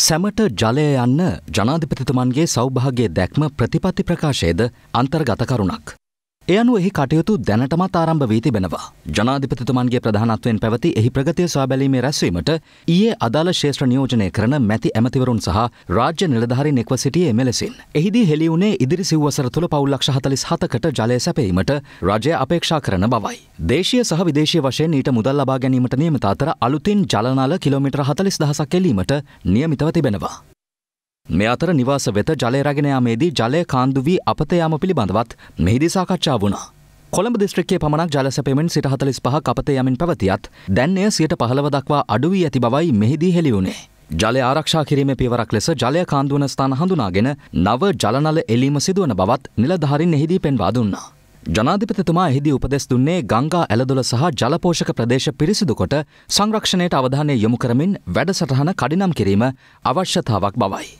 සැමට ජලය යන්න ජනාධිපතිතුමන්ගේ සෞභාගේ දැක්ම ප්‍රතිපත්ති ප්‍රකාශයේද අන්තර්ගත කරුණක්. එයනු එහි කටයුතු දැනටමත් ආරම්භ වී තිබෙනවා. ජනාධිපතිතුමන්ගේ ප්‍රධානත්වයෙන් පැවති එහි ප්‍රගතිය සොයාබැලීමේ රැස්වීමට ඊයේ අදාළ ශේෂ්‍ර නියෝජනය කරන මැති ඇමතිවරුන් සහ රාජ්‍ය නිලධාරීන් එක්ව සිටියේ මෙලෙසින්. එහිදී හෙළිවුණේ ඉදිරි සිව්වසර තුළ පවුල්ලක්ෂ හතලිස් හතකට ජලය සැපීමට රජය අපේක්ෂා කරන බවයි. දේශීය සහ විදේශීය වශයෙන් ඊට මුදල් ලබා ගැනීමට නියමිත අතර අලුතින් ජලනල කිලෝමීටර හතලිස් දහසක් එලීමට නියමිතව තිබෙනවා. මේ අතර නිවාස වෙත ජලය රගෙනයාමේදී ජලය කාන්දු වී අපතයාම පිළිබඳවත් මෙහිදී සාකච්ඡා වුණා. කොළඹ දිස්ත්‍රික්කයේ පමණක් ජලසැපෙමෙන් සිට හතලිස් පහ අපතේ යමින් පැවතියත් දැන් එය සියට පහළව දක්වා අඩු වී ඇති බවයි මෙහිදී හෙළි වුණේ. ජලය ආරක්ෂා කිරීමේ පියවරක් ලෙස ජලය කාන්දුවන ස්ථාන හඳුනාගෙන නව ජලනල එලීම සිදුවන බවත් නිලධාරින් එහිදී පෙන්වා දුන්නා. ජනාධිපතිතුමා එහිදී උපදෙස් දුන්නේ ගංගා ඇලදොල සහ ජලපෝෂක ප්‍රදේශ පිරිසිදු කොට සංරක්ෂණයට අවධානය යොමු කරමින් වැඩසටහන කඩිනම් කිරීම අවශ්‍යතාවක් බවයි.